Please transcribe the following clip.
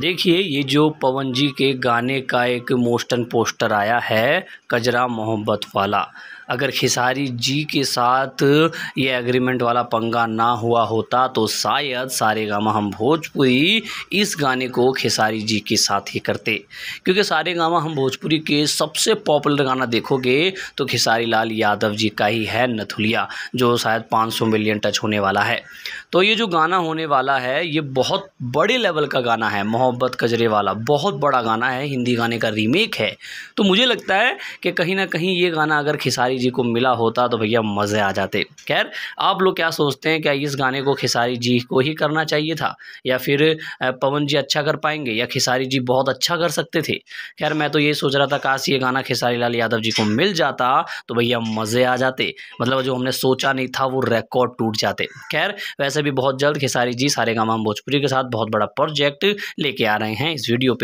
देखिए ये जो पवन जी के गाने का एक मोस्टन पोस्टर आया है कजरा मोहब्बत वाला अगर खिसारी जी के साथ ये एग्रीमेंट वाला पंगा ना हुआ होता तो शायद सारे गामा हम भोजपुरी इस गाने को खिसारी जी के साथ ही करते क्योंकि सारे गामा हम भोजपुरी के सबसे पॉपुलर गाना देखोगे तो खिसारी लाल यादव जी का ही है नथुलिया जो शायद 500 मिलियन टच होने वाला है तो ये जो गाना होने वाला है ये बहुत बड़े लेवल का गाना है मोहब्बत कजरे वाला बहुत बड़ा गाना है हिंदी गाने का रीमेक है तो मुझे लगता है कि कहीं ना कहीं ये गाना अगर खिसारी जी को मिला होता तो भैया मज़े आ जाते खैर आप लोग क्या सोचते हैं क्या इस गाने को खिसारी जी को ही करना चाहिए था या फिर पवन जी अच्छा कर पाएंगे या खिसारी जी बहुत अच्छा कर सकते थे खैर मैं तो ये सोच रहा था काश ये गाना खिसारी लाल यादव जी को मिल जाता तो भैया मज़े आ जाते मतलब जो हमने सोचा नहीं था वो रिकॉर्ड टूट जाते खैर वैसे भी बहुत जल्द खिसारी जी सारे गाँव भोजपुरी के साथ बहुत बड़ा प्रोजेक्ट लेकर लेके आ रहे हैं इस वीडियो पे